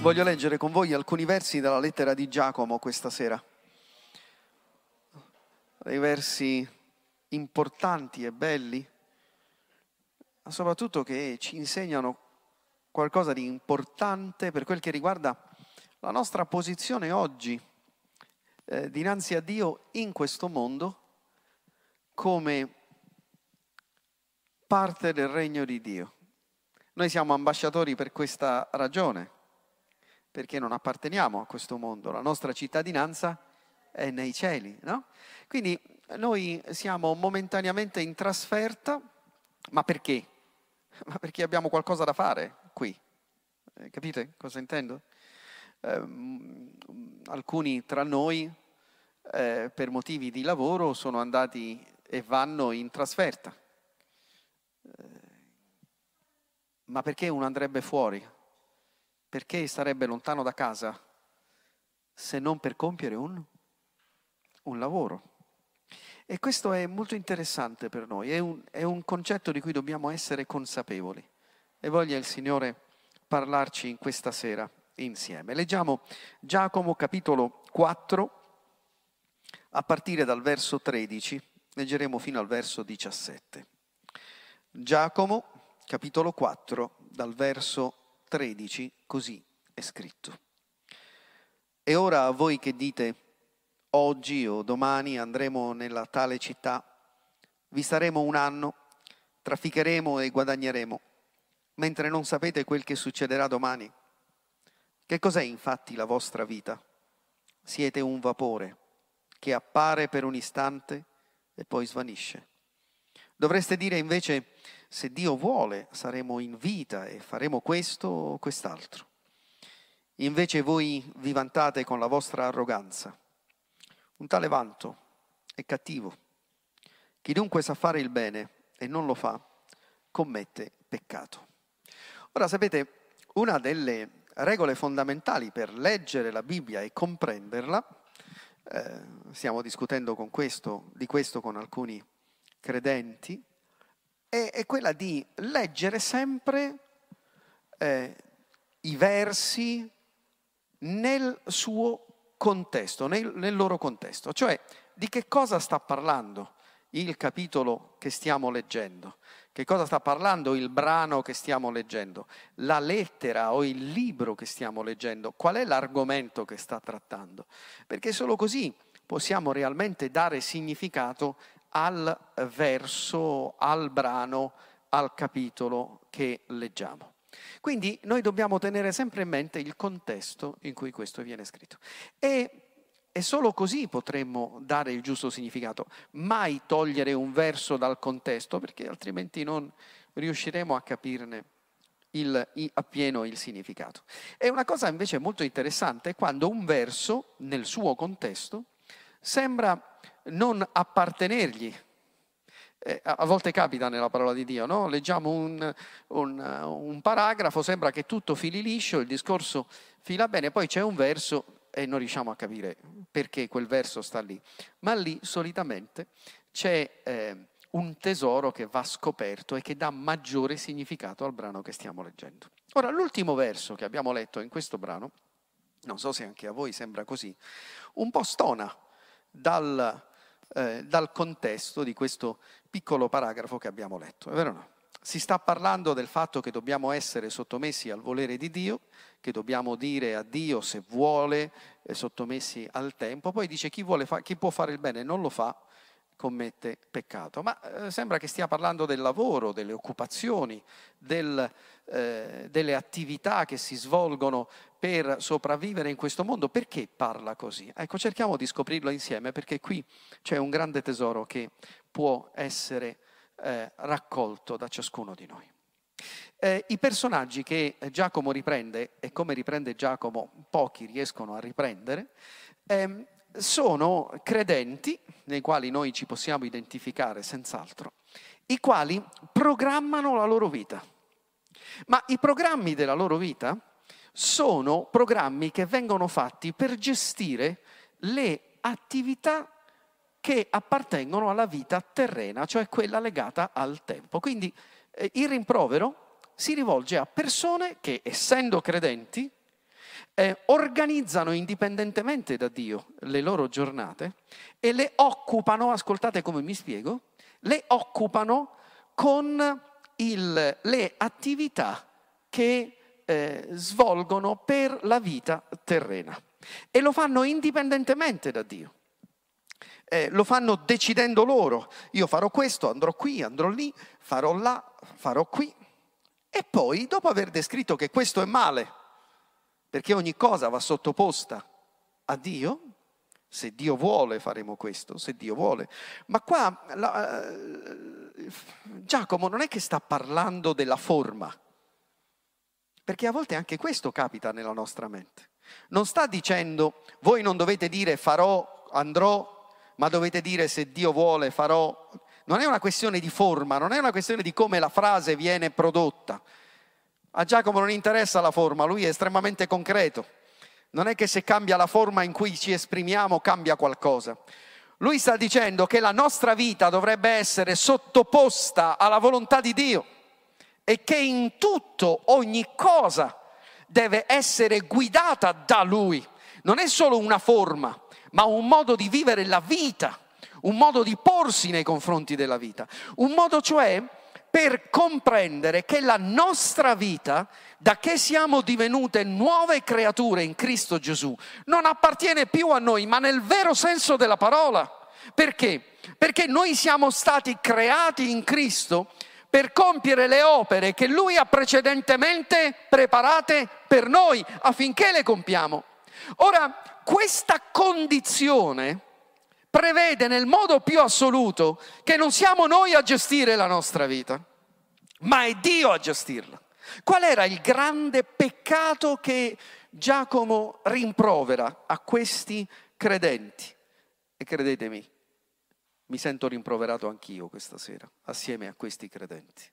Voglio leggere con voi alcuni versi della lettera di Giacomo questa sera. Dei versi importanti e belli, ma soprattutto che ci insegnano qualcosa di importante per quel che riguarda la nostra posizione oggi eh, dinanzi a Dio in questo mondo come parte del regno di Dio. Noi siamo ambasciatori per questa ragione perché non apparteniamo a questo mondo, la nostra cittadinanza è nei cieli, no? Quindi noi siamo momentaneamente in trasferta, ma perché? Ma perché abbiamo qualcosa da fare qui. Eh, capite cosa intendo? Eh, alcuni tra noi eh, per motivi di lavoro sono andati e vanno in trasferta. Eh, ma perché uno andrebbe fuori? Perché sarebbe lontano da casa se non per compiere un, un lavoro? E questo è molto interessante per noi, è un, è un concetto di cui dobbiamo essere consapevoli. E voglia il Signore parlarci in questa sera insieme. Leggiamo Giacomo capitolo 4 a partire dal verso 13, leggeremo fino al verso 17. Giacomo capitolo 4 dal verso 13. 13 così è scritto. E ora a voi che dite, oggi o domani andremo nella tale città, vi staremo un anno, trafficheremo e guadagneremo, mentre non sapete quel che succederà domani. Che cos'è infatti la vostra vita? Siete un vapore che appare per un istante e poi svanisce. Dovreste dire invece se Dio vuole saremo in vita e faremo questo o quest'altro. Invece voi vi vantate con la vostra arroganza. Un tale vanto è cattivo. Chiunque sa fare il bene e non lo fa, commette peccato. Ora sapete, una delle regole fondamentali per leggere la Bibbia e comprenderla, eh, stiamo discutendo questo, di questo con alcuni credenti, è, è quella di leggere sempre eh, i versi nel suo contesto, nel, nel loro contesto, cioè di che cosa sta parlando il capitolo che stiamo leggendo, che cosa sta parlando il brano che stiamo leggendo, la lettera o il libro che stiamo leggendo, qual è l'argomento che sta trattando, perché solo così possiamo realmente dare significato al verso, al brano, al capitolo che leggiamo. Quindi noi dobbiamo tenere sempre in mente il contesto in cui questo viene scritto. E, e, solo così potremmo dare il giusto significato. Mai togliere un verso dal contesto perché altrimenti non riusciremo a capirne il, il, appieno il significato. E una cosa invece molto interessante è quando un verso nel suo contesto sembra non appartenergli. Eh, a volte capita nella parola di Dio, no? leggiamo un, un, un paragrafo, sembra che tutto fili liscio, il discorso fila bene, poi c'è un verso e non riusciamo a capire perché quel verso sta lì. Ma lì solitamente c'è eh, un tesoro che va scoperto e che dà maggiore significato al brano che stiamo leggendo. Ora, l'ultimo verso che abbiamo letto in questo brano, non so se anche a voi sembra così, un po' stona dal eh, dal contesto di questo piccolo paragrafo che abbiamo letto, è vero o no? Si sta parlando del fatto che dobbiamo essere sottomessi al volere di Dio, che dobbiamo dire a Dio se vuole, eh, sottomessi al tempo, poi dice chi, fa, chi può fare il bene e non lo fa, commette peccato. Ma eh, sembra che stia parlando del lavoro, delle occupazioni, del eh, delle attività che si svolgono per sopravvivere in questo mondo, perché parla così? Ecco, cerchiamo di scoprirlo insieme perché qui c'è un grande tesoro che può essere eh, raccolto da ciascuno di noi. Eh, I personaggi che eh, Giacomo riprende, e come riprende Giacomo pochi riescono a riprendere, ehm, sono credenti, nei quali noi ci possiamo identificare senz'altro, i quali programmano la loro vita. Ma i programmi della loro vita sono programmi che vengono fatti per gestire le attività che appartengono alla vita terrena, cioè quella legata al tempo. Quindi eh, il rimprovero si rivolge a persone che, essendo credenti, eh, organizzano indipendentemente da Dio le loro giornate e le occupano, ascoltate come mi spiego, le occupano con il, le attività che eh, svolgono per la vita terrena. E lo fanno indipendentemente da Dio. Eh, lo fanno decidendo loro, io farò questo, andrò qui, andrò lì, farò là, farò qui. E poi, dopo aver descritto che questo è male, perché ogni cosa va sottoposta a Dio, se Dio vuole faremo questo, se Dio vuole. Ma qua la, eh, Giacomo non è che sta parlando della forma, perché a volte anche questo capita nella nostra mente. Non sta dicendo voi non dovete dire farò, andrò, ma dovete dire se Dio vuole farò. Non è una questione di forma, non è una questione di come la frase viene prodotta. A Giacomo non interessa la forma, lui è estremamente concreto non è che se cambia la forma in cui ci esprimiamo cambia qualcosa. Lui sta dicendo che la nostra vita dovrebbe essere sottoposta alla volontà di Dio e che in tutto, ogni cosa, deve essere guidata da Lui. Non è solo una forma, ma un modo di vivere la vita, un modo di porsi nei confronti della vita, un modo cioè per comprendere che la nostra vita, da che siamo divenute nuove creature in Cristo Gesù, non appartiene più a noi, ma nel vero senso della parola. Perché? Perché noi siamo stati creati in Cristo per compiere le opere che Lui ha precedentemente preparate per noi affinché le compiamo. Ora, questa condizione prevede nel modo più assoluto che non siamo noi a gestire la nostra vita, ma è Dio a gestirla. Qual era il grande peccato che Giacomo rimprovera a questi credenti? E credetemi, mi sento rimproverato anch'io questa sera, assieme a questi credenti.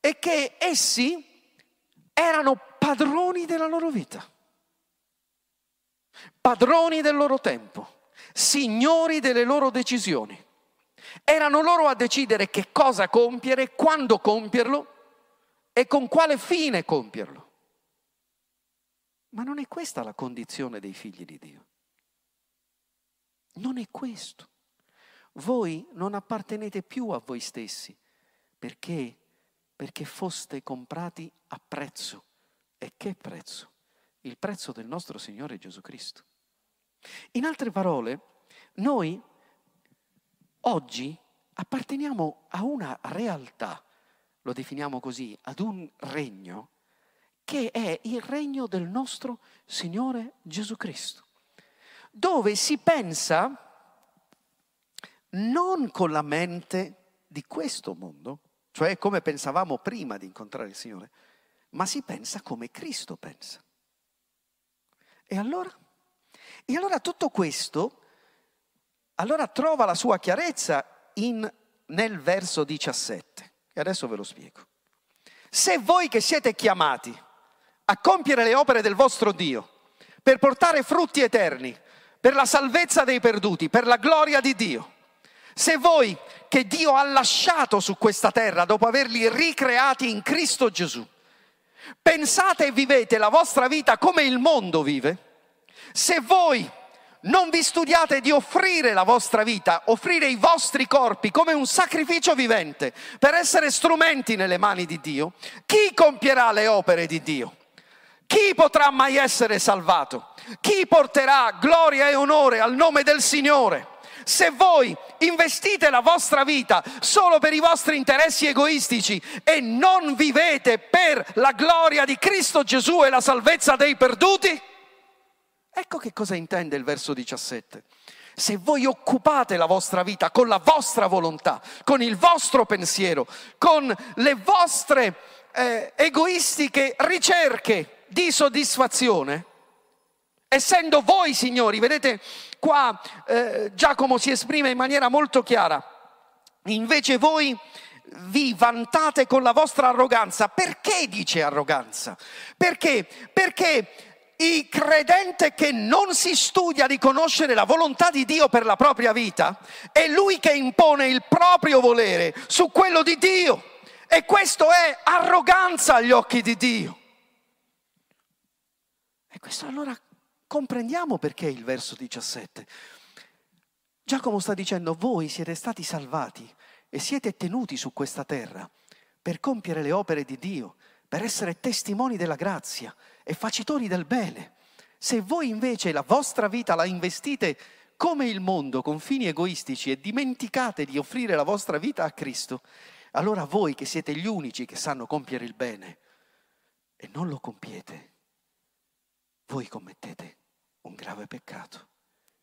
E che essi erano padroni della loro vita, padroni del loro tempo signori delle loro decisioni. Erano loro a decidere che cosa compiere, quando compierlo e con quale fine compierlo. Ma non è questa la condizione dei figli di Dio. Non è questo. Voi non appartenete più a voi stessi perché? Perché foste comprati a prezzo. E che prezzo? Il prezzo del nostro Signore Gesù Cristo. In altre parole, noi oggi apparteniamo a una realtà, lo definiamo così, ad un regno, che è il regno del nostro Signore Gesù Cristo, dove si pensa non con la mente di questo mondo, cioè come pensavamo prima di incontrare il Signore, ma si pensa come Cristo pensa. E allora? E allora tutto questo allora trova la sua chiarezza in, nel verso 17. E adesso ve lo spiego. Se voi che siete chiamati a compiere le opere del vostro Dio per portare frutti eterni, per la salvezza dei perduti, per la gloria di Dio, se voi che Dio ha lasciato su questa terra dopo averli ricreati in Cristo Gesù, pensate e vivete la vostra vita come il mondo vive, se voi non vi studiate di offrire la vostra vita, offrire i vostri corpi come un sacrificio vivente per essere strumenti nelle mani di Dio, chi compierà le opere di Dio? Chi potrà mai essere salvato? Chi porterà gloria e onore al nome del Signore? Se voi investite la vostra vita solo per i vostri interessi egoistici e non vivete per la gloria di Cristo Gesù e la salvezza dei perduti, Ecco che cosa intende il verso 17. Se voi occupate la vostra vita con la vostra volontà, con il vostro pensiero, con le vostre eh, egoistiche ricerche di soddisfazione, essendo voi signori, vedete qua eh, Giacomo si esprime in maniera molto chiara, invece voi vi vantate con la vostra arroganza. Perché dice arroganza? Perché? Perché il credente che non si studia a riconoscere la volontà di Dio per la propria vita è lui che impone il proprio volere su quello di Dio. E questo è arroganza agli occhi di Dio. E questo allora comprendiamo perché il verso 17. Giacomo sta dicendo, voi siete stati salvati e siete tenuti su questa terra per compiere le opere di Dio, per essere testimoni della grazia e facitori del bene. Se voi invece la vostra vita la investite come il mondo, con fini egoistici, e dimenticate di offrire la vostra vita a Cristo, allora voi che siete gli unici che sanno compiere il bene e non lo compiete, voi commettete un grave peccato.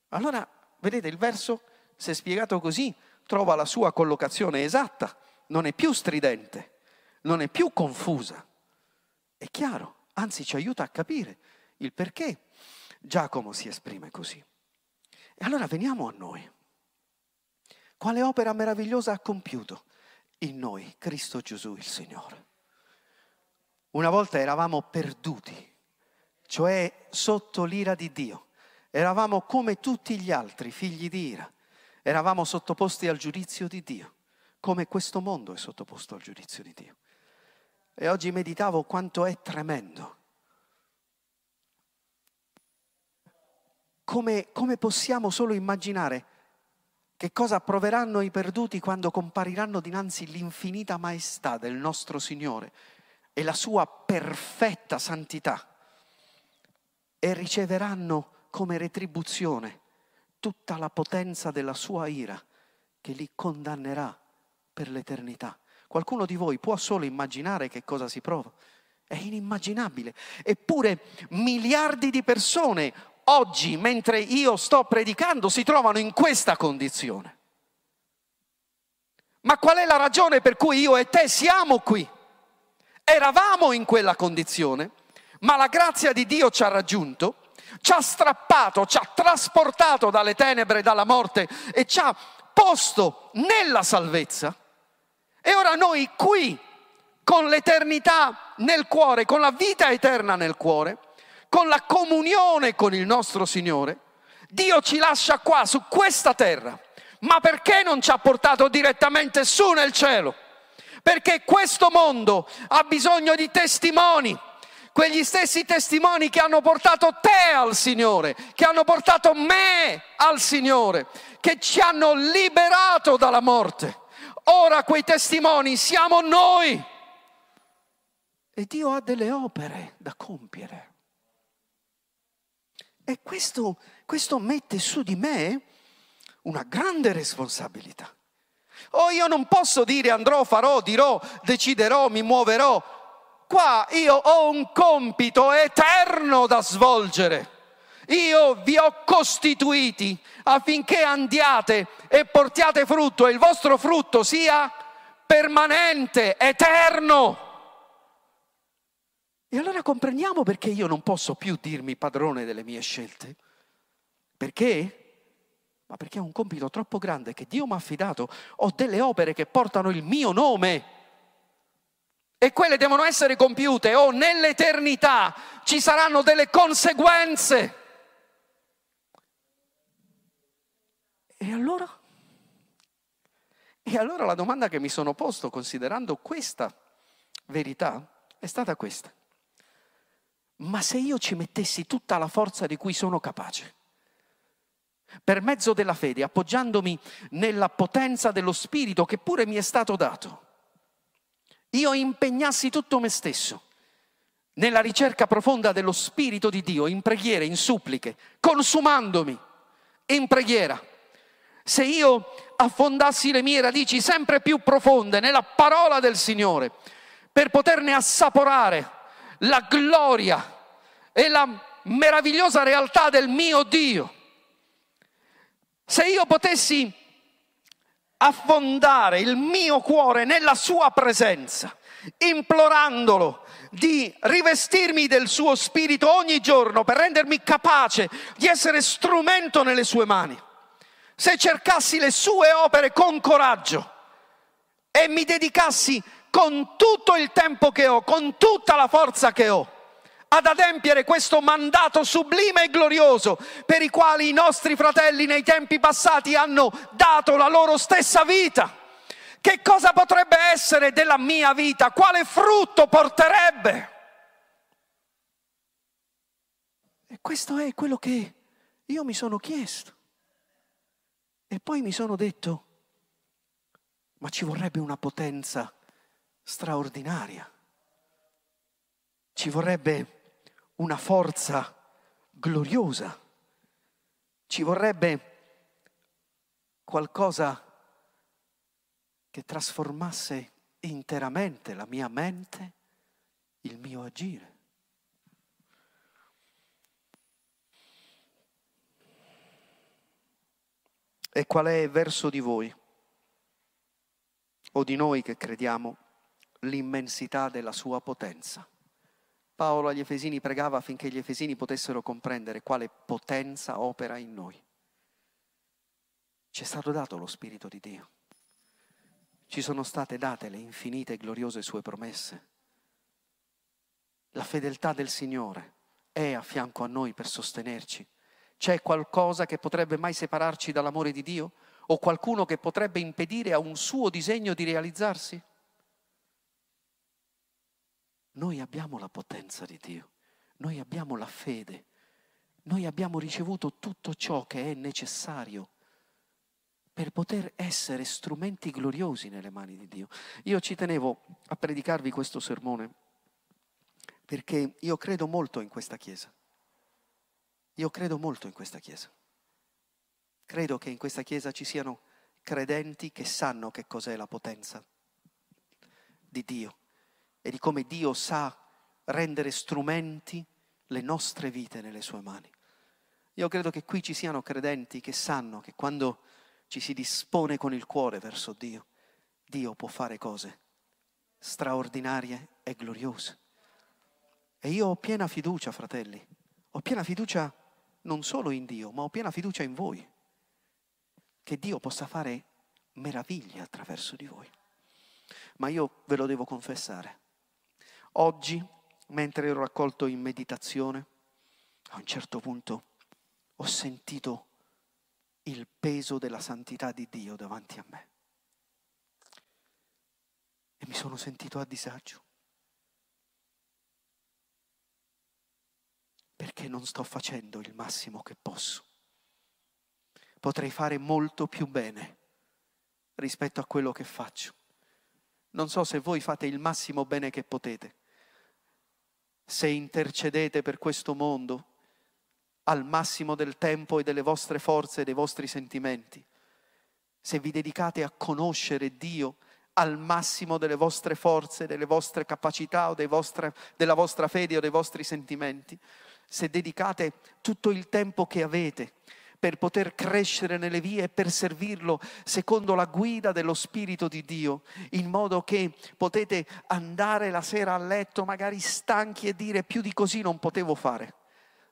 Allora, vedete, il verso, se spiegato così, trova la sua collocazione esatta, non è più stridente, non è più confusa, è chiaro anzi ci aiuta a capire il perché Giacomo si esprime così. E allora veniamo a noi. Quale opera meravigliosa ha compiuto in noi Cristo Gesù il Signore? Una volta eravamo perduti, cioè sotto l'ira di Dio. Eravamo come tutti gli altri figli di ira. Eravamo sottoposti al giudizio di Dio, come questo mondo è sottoposto al giudizio di Dio. E oggi meditavo quanto è tremendo. Come, come possiamo solo immaginare che cosa proveranno i perduti quando compariranno dinanzi l'infinita maestà del nostro Signore e la sua perfetta santità e riceveranno come retribuzione tutta la potenza della sua ira che li condannerà per l'eternità. Qualcuno di voi può solo immaginare che cosa si prova? È inimmaginabile. Eppure miliardi di persone oggi, mentre io sto predicando, si trovano in questa condizione. Ma qual è la ragione per cui io e te siamo qui? Eravamo in quella condizione, ma la grazia di Dio ci ha raggiunto, ci ha strappato, ci ha trasportato dalle tenebre, dalla morte e ci ha posto nella salvezza. E ora noi qui, con l'eternità nel cuore, con la vita eterna nel cuore, con la comunione con il nostro Signore, Dio ci lascia qua, su questa terra. Ma perché non ci ha portato direttamente su nel cielo? Perché questo mondo ha bisogno di testimoni, quegli stessi testimoni che hanno portato te al Signore, che hanno portato me al Signore, che ci hanno liberato dalla morte. Ora quei testimoni siamo noi. E Dio ha delle opere da compiere. E questo, questo mette su di me una grande responsabilità. Oh, io non posso dire andrò, farò, dirò, deciderò, mi muoverò. Qua io ho un compito eterno da svolgere. Io vi ho costituiti affinché andiate e portiate frutto e il vostro frutto sia permanente, eterno. E allora comprendiamo perché io non posso più dirmi padrone delle mie scelte. Perché? Ma perché è un compito troppo grande che Dio mi ha affidato. Ho delle opere che portano il mio nome e quelle devono essere compiute o nell'eternità ci saranno delle conseguenze. E allora? E allora la domanda che mi sono posto considerando questa verità è stata questa. Ma se io ci mettessi tutta la forza di cui sono capace, per mezzo della fede, appoggiandomi nella potenza dello Spirito che pure mi è stato dato, io impegnassi tutto me stesso nella ricerca profonda dello Spirito di Dio, in preghiere, in suppliche, consumandomi in preghiera se io affondassi le mie radici sempre più profonde nella parola del Signore, per poterne assaporare la gloria e la meravigliosa realtà del mio Dio, se io potessi affondare il mio cuore nella sua presenza, implorandolo di rivestirmi del suo spirito ogni giorno per rendermi capace di essere strumento nelle sue mani se cercassi le sue opere con coraggio e mi dedicassi con tutto il tempo che ho, con tutta la forza che ho, ad adempiere questo mandato sublime e glorioso per i quali i nostri fratelli nei tempi passati hanno dato la loro stessa vita. Che cosa potrebbe essere della mia vita? Quale frutto porterebbe? E questo è quello che io mi sono chiesto. E poi mi sono detto, ma ci vorrebbe una potenza straordinaria, ci vorrebbe una forza gloriosa, ci vorrebbe qualcosa che trasformasse interamente la mia mente, il mio agire. e qual è verso di voi o di noi che crediamo l'immensità della sua potenza. Paolo agli Efesini pregava affinché gli Efesini potessero comprendere quale potenza opera in noi. Ci è stato dato lo Spirito di Dio, ci sono state date le infinite e gloriose sue promesse. La fedeltà del Signore è a fianco a noi per sostenerci c'è qualcosa che potrebbe mai separarci dall'amore di Dio? O qualcuno che potrebbe impedire a un suo disegno di realizzarsi? Noi abbiamo la potenza di Dio, noi abbiamo la fede, noi abbiamo ricevuto tutto ciò che è necessario per poter essere strumenti gloriosi nelle mani di Dio. Io ci tenevo a predicarvi questo sermone perché io credo molto in questa Chiesa. Io credo molto in questa Chiesa. Credo che in questa Chiesa ci siano credenti che sanno che cos'è la potenza di Dio e di come Dio sa rendere strumenti le nostre vite nelle sue mani. Io credo che qui ci siano credenti che sanno che quando ci si dispone con il cuore verso Dio, Dio può fare cose straordinarie e gloriose. E io ho piena fiducia, fratelli, ho piena fiducia non solo in Dio, ma ho piena fiducia in voi, che Dio possa fare meraviglie attraverso di voi. Ma io ve lo devo confessare. Oggi, mentre ero raccolto in meditazione, a un certo punto ho sentito il peso della santità di Dio davanti a me. E mi sono sentito a disagio. perché non sto facendo il massimo che posso. Potrei fare molto più bene rispetto a quello che faccio. Non so se voi fate il massimo bene che potete, se intercedete per questo mondo al massimo del tempo e delle vostre forze e dei vostri sentimenti, se vi dedicate a conoscere Dio al massimo delle vostre forze, delle vostre capacità o vostre, della vostra fede o dei vostri sentimenti, se dedicate tutto il tempo che avete per poter crescere nelle vie e per servirlo secondo la guida dello Spirito di Dio, in modo che potete andare la sera a letto magari stanchi e dire più di così non potevo fare.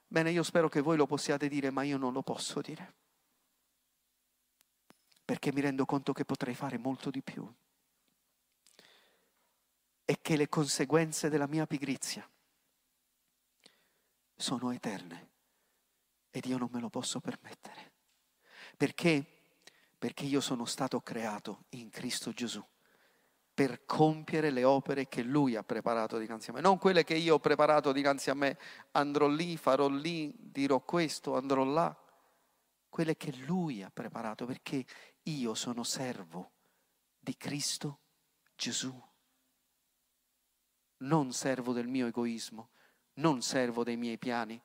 Bene, io spero che voi lo possiate dire, ma io non lo posso dire, perché mi rendo conto che potrei fare molto di più e che le conseguenze della mia pigrizia sono eterne ed io non me lo posso permettere. Perché? Perché io sono stato creato in Cristo Gesù per compiere le opere che Lui ha preparato dinanzi a me, non quelle che io ho preparato dinanzi a me, andrò lì, farò lì, dirò questo, andrò là, quelle che Lui ha preparato, perché io sono servo di Cristo Gesù, non servo del mio egoismo, non servo dei miei piani,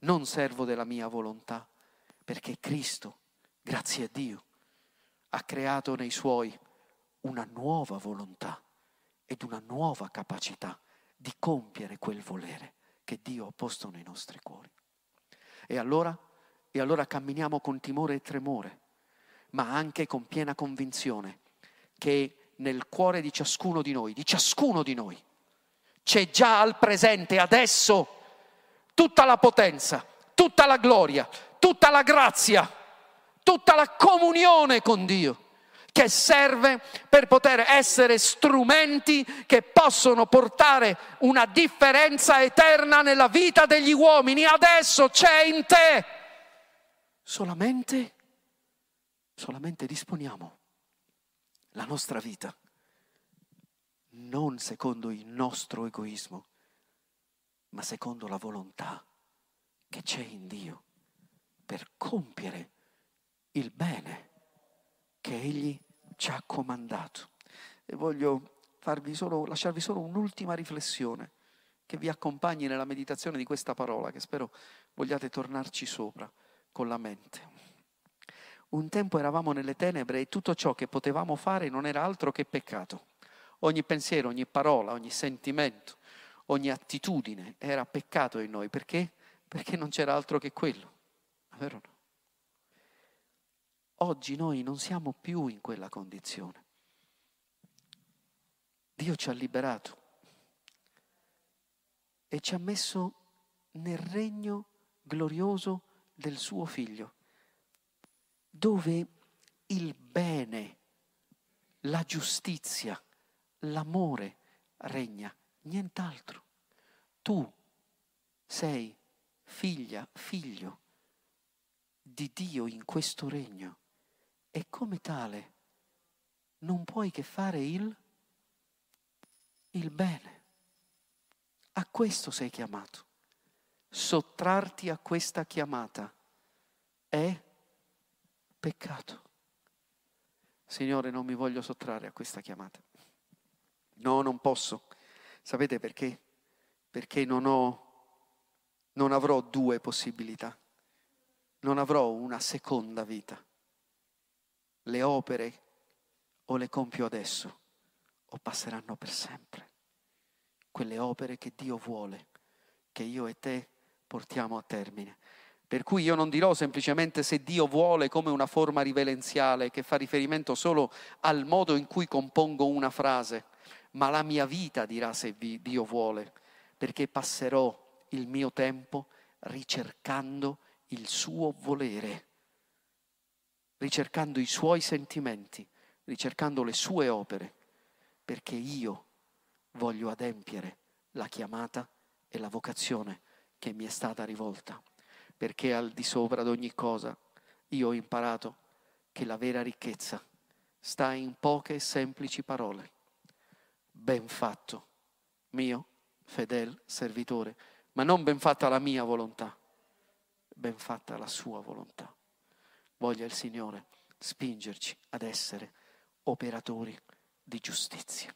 non servo della mia volontà, perché Cristo, grazie a Dio, ha creato nei suoi una nuova volontà ed una nuova capacità di compiere quel volere che Dio ha posto nei nostri cuori. E allora, e allora camminiamo con timore e tremore, ma anche con piena convinzione che nel cuore di ciascuno di noi, di ciascuno di noi, c'è già al presente, adesso, tutta la potenza, tutta la gloria, tutta la grazia, tutta la comunione con Dio che serve per poter essere strumenti che possono portare una differenza eterna nella vita degli uomini. Adesso c'è in te. Solamente, solamente disponiamo la nostra vita non secondo il nostro egoismo, ma secondo la volontà che c'è in Dio per compiere il bene che Egli ci ha comandato. E voglio solo, lasciarvi solo un'ultima riflessione che vi accompagni nella meditazione di questa parola, che spero vogliate tornarci sopra con la mente. Un tempo eravamo nelle tenebre e tutto ciò che potevamo fare non era altro che peccato. Ogni pensiero, ogni parola, ogni sentimento, ogni attitudine era peccato in noi. Perché? Perché non c'era altro che quello. Vero no? Oggi noi non siamo più in quella condizione. Dio ci ha liberato e ci ha messo nel regno glorioso del suo figlio, dove il bene, la giustizia, l'amore regna, nient'altro. Tu sei figlia, figlio di Dio in questo regno e come tale non puoi che fare il, il bene. A questo sei chiamato. Sottrarti a questa chiamata è peccato. Signore, non mi voglio sottrarre a questa chiamata. No, non posso. Sapete perché? Perché non ho non avrò due possibilità, non avrò una seconda vita. Le opere o le compio adesso o passeranno per sempre. Quelle opere che Dio vuole, che io e te portiamo a termine. Per cui io non dirò semplicemente se Dio vuole come una forma rivelenziale che fa riferimento solo al modo in cui compongo una frase ma la mia vita dirà se Dio vuole, perché passerò il mio tempo ricercando il suo volere, ricercando i suoi sentimenti, ricercando le sue opere, perché io voglio adempiere la chiamata e la vocazione che mi è stata rivolta, perché al di sopra di ogni cosa io ho imparato che la vera ricchezza sta in poche e semplici parole ben fatto, mio fedel servitore, ma non ben fatta la mia volontà, ben fatta la sua volontà. Voglia il Signore spingerci ad essere operatori di giustizia.